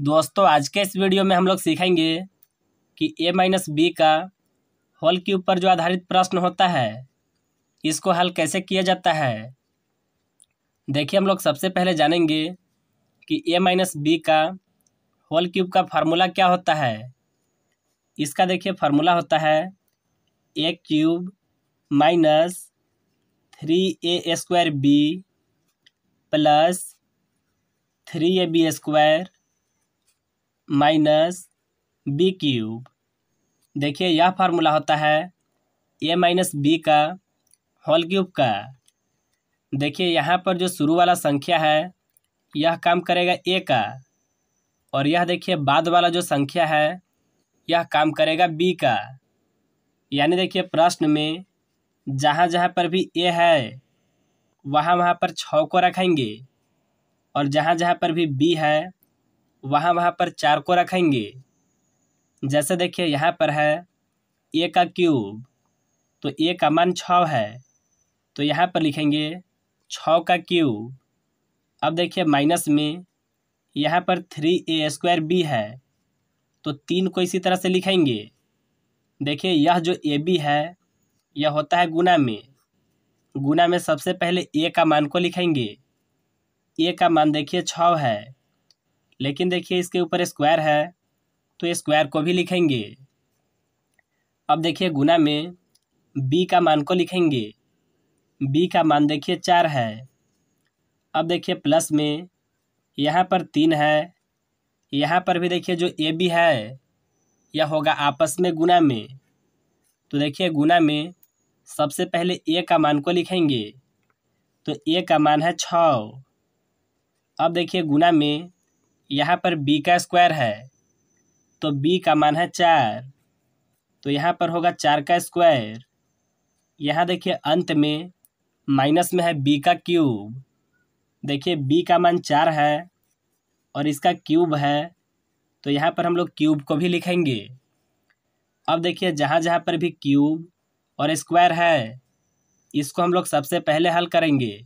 दोस्तों आज के इस वीडियो में हम लोग सीखेंगे कि ए माइनस बी का होल के ऊपर जो आधारित प्रश्न होता है इसको हल कैसे किया जाता है देखिए हम लोग सबसे पहले जानेंगे कि ए माइनस बी का होल क्यूब का फार्मूला क्या होता है इसका देखिए फार्मूला होता है A cube minus three A square B plus three A B square minus B cube देखिए यह फार्मूला होता है ए माइनस बी का होल क्यूब का देखिए यहाँ पर जो शुरू वाला संख्या है यह काम करेगा ए का और यह देखिए बाद वाला जो संख्या है यह काम करेगा बी का यानी देखिए प्रश्न में जहाँ जहाँ पर भी ए है वहाँ वहाँ पर छ को रखेंगे और जहाँ जहाँ पर भी बी है वहाँ वहाँ पर चार को रखेंगे जैसे देखिए यहाँ पर है ए का क्यूब तो ए का मान छ है तो यहाँ पर लिखेंगे छ का क्यूब अब देखिए माइनस में यहाँ पर थ्री ए स्क्वायर बी है तो तीन को इसी तरह से लिखेंगे देखिए यह जो ए बी है यह होता है गुना में गुना में सबसे पहले ए का मान को लिखेंगे ए का मान देखिए छ है लेकिन देखिए इसके ऊपर स्क्वायर है तो स्क्वायर को भी लिखेंगे अब देखिए गुना में बी का मान को लिखेंगे बी का मान देखिए चार है अब देखिए प्लस में यहाँ पर तीन है यहाँ पर भी देखिए जो ए बी है यह होगा आपस में गुना में तो देखिए गुना में सबसे पहले ए का मान को लिखेंगे तो ए का मान है छ अब देखिए गुना में यहाँ पर बी का स्क्वायर है तो बी का मान है चार तो यहाँ पर होगा चार का स्क्वायर यहाँ देखिए अंत में माइनस में है बी का क्यूब देखिए बी का मान चार है और इसका क्यूब है तो यहाँ पर हम लोग क्यूब को भी लिखेंगे अब देखिए जहाँ जहाँ पर भी क्यूब और स्क्वायर है इसको हम लोग सबसे पहले हल करेंगे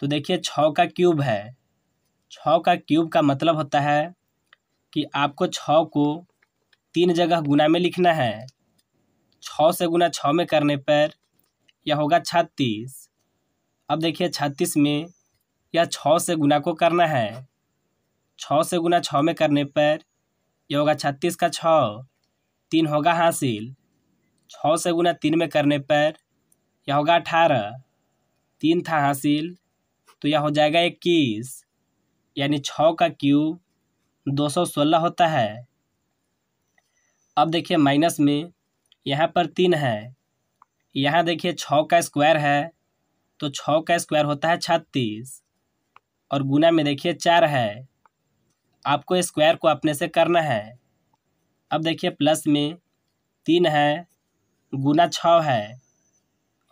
तो देखिए छः का क्यूब है छः का क्यूब का मतलब होता है कि आपको छ को तीन जगह गुना में लिखना है छः से गुना छः में करने पर यह होगा छत्तीस अब देखिए छत्तीस में यह छः से गुना को करना है छ से गुना छः में करने पर यह होगा छत्तीस का छः तीन होगा हासिल छः से गुना तीन में करने पर यह होगा अठारह तीन था हासिल तो यह हो जाएगा इक्कीस यानी छः का क्यूब दो सौ सोलह होता है अब देखिए माइनस में यहाँ पर तीन है यहाँ देखिए छः का स्क्वायर है तो छः का स्क्वायर होता है छत्तीस और गुना में देखिए चार है आपको स्क्वायर को अपने से करना है अब देखिए प्लस में तीन है गुना छ है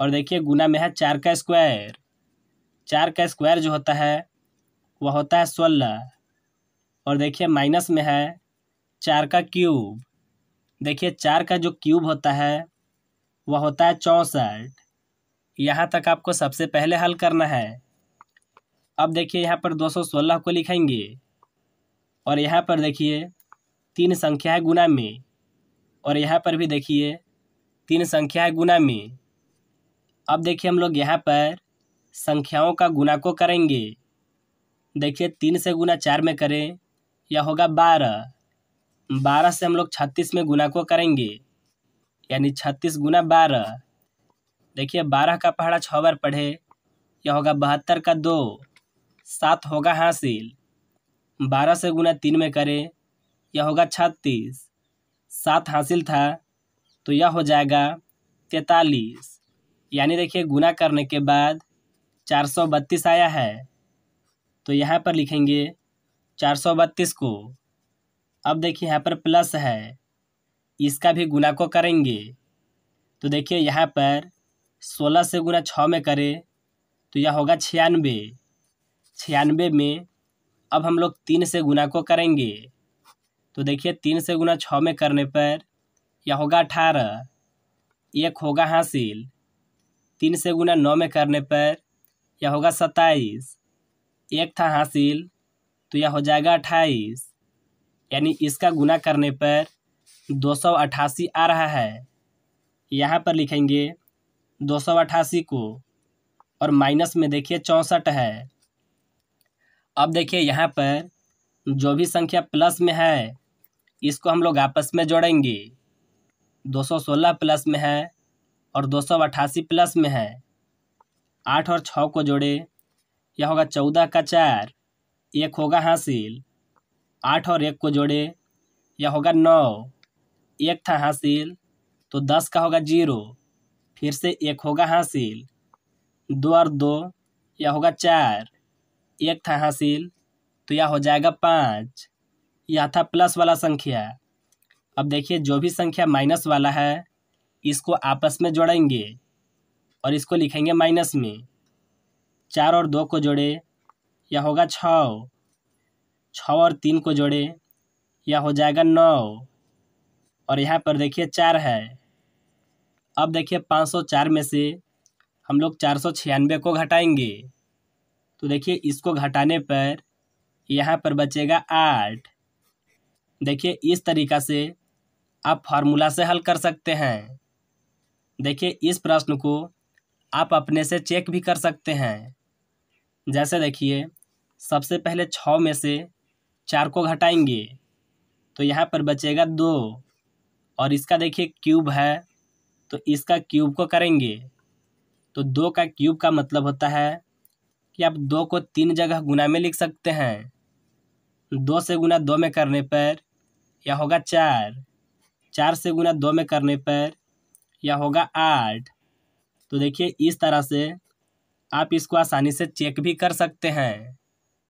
और देखिए गुना में है चार का स्क्वायर चार का स्क्वायर जो होता है वह होता है सोलह और देखिए माइनस में है चार का क्यूब देखिए चार का जो क्यूब होता है वह होता है चौंसठ यहाँ तक आपको सबसे पहले हल करना है अब देखिए यहाँ पर दो सौ सोलह को लिखेंगे और यहाँ पर देखिए तीन संख्या है गुना में और यहाँ पर भी देखिए तीन संख्या है गुना में अब देखिए हम लोग यहाँ पर संख्याओं का गुना को करेंगे देखिए तीन से गुना चार में करें यह होगा बारह बारह से हम लोग छत्तीस में गुना को करेंगे यानी छत्तीस गुना बारह देखिए बारह का पहाड़ा छः बार पढ़े यह होगा बहत्तर का दो सात होगा हासिल बारह से गुना तीन में करें यह होगा छत्तीस सात हासिल था तो यह हो जाएगा तैतालीस यानी देखिए गुना करने के बाद चार सौ बत्तीस आया है तो यहाँ पर लिखेंगे चार सौ बत्तीस को अब देखिए यहाँ पर प्लस है इसका भी गुना को करेंगे तो देखिए यहाँ पर सोलह से गुना छः में करें तो यह होगा छियानवे छियानवे में अब हम लोग तीन से गुना को करेंगे तो देखिए तीन से गुना छः में करने पर यह होगा अठारह एक होगा हासिल तीन से गुना नौ में करने पर यह होगा सत्ताईस एक था हासिल तो यह हो जाएगा अट्ठाईस यानी इसका गुना करने पर दो सौ अट्ठासी आ रहा है यहाँ पर लिखेंगे दो सौ अट्ठासी को और माइनस में देखिए चौंसठ है अब देखिए यहाँ पर जो भी संख्या प्लस में है इसको हम लोग आपस में जोड़ेंगे दो सौ सोलह प्लस में है और दो सौ अट्ठासी प्लस में है आठ और छः को जोड़े यह होगा चौदह का चार एक होगा हासिल आठ और एक को जोड़े यह होगा नौ एक था हासिल तो दस का होगा जीरो फिर से एक होगा हासिल दो और दो यह होगा चार एक था हासिल तो यह हो जाएगा पाँच यह था प्लस वाला संख्या अब देखिए जो भी संख्या माइनस वाला है इसको आपस में जोड़ेंगे और इसको लिखेंगे माइनस में चार और दो को जोड़े यह होगा छ छ और तीन को जोड़े यह हो जाएगा नौ और यहाँ पर देखिए चार है अब देखिए पाँच सौ चार में से हम लोग चार सौ छियानवे को घटाएंगे तो देखिए इसको घटाने पर यहाँ पर बचेगा आठ देखिए इस तरीका से आप फार्मूला से हल कर सकते हैं देखिए इस प्रश्न को आप अपने से चेक भी कर सकते हैं जैसे देखिए सबसे पहले छः में से चार को घटाएंगे तो यहाँ पर बचेगा दो और इसका देखिए क्यूब है तो इसका क्यूब को करेंगे तो दो का क्यूब का मतलब होता है कि आप दो को तीन जगह गुना में लिख सकते हैं दो से गुना दो में करने पर यह होगा चार चार से गुना दो में करने पर यह होगा आठ तो देखिए इस तरह से आप इसको आसानी से चेक भी कर सकते हैं